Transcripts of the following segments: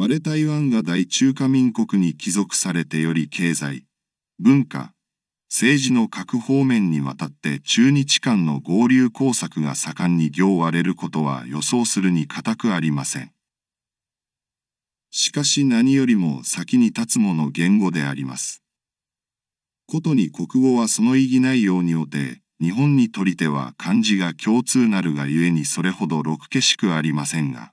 我台湾が大中華民国に帰属されてより経済、文化、政治の各方面にわたって中日間の合流工作が盛んに行われることは予想するに固くありません。しかし何よりも先に立つもの言語であります。ことに国語はその意義ないようにおて、日本にとりては漢字が共通なるがゆえにそれほどろくけしくありませんが。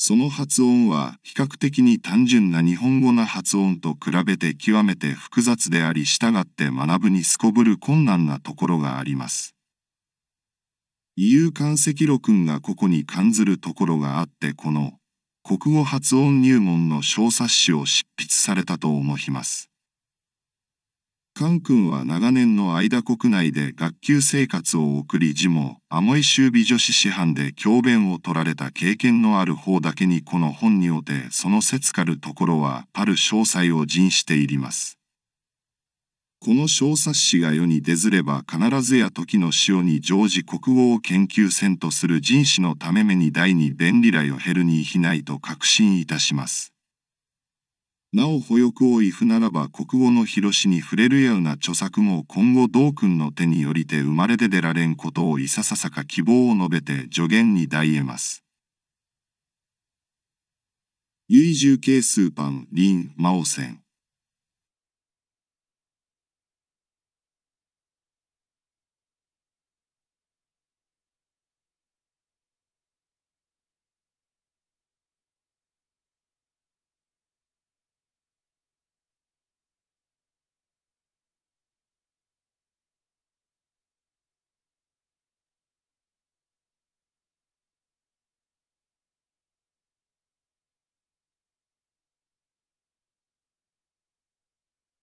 その発音は比較的に単純な日本語な発音と比べて極めて複雑であり従って学ぶにすこぶる困難なところがあります。EU 関赤炉君がここに感ずるところがあってこの国語発音入門の小冊子を執筆されたと思います。ン君は長年の間国内で学級生活を送り時も、アモイ州美女子師範で教鞭を取られた経験のある方だけにこの本におてその説かるところはある詳細を陣していります。この小冊子が世に出ずれば必ずや時の潮に常時国語を研究せんとする人士のため目に第二便利来を減るにいないと確信いたします。なお保欲をイフならば国語の広しに触れるような著作も今後道君の手によりて生まれて出られんことをいさささか希望を述べて助言に代えます。唯獣系スーパン、リン、マオ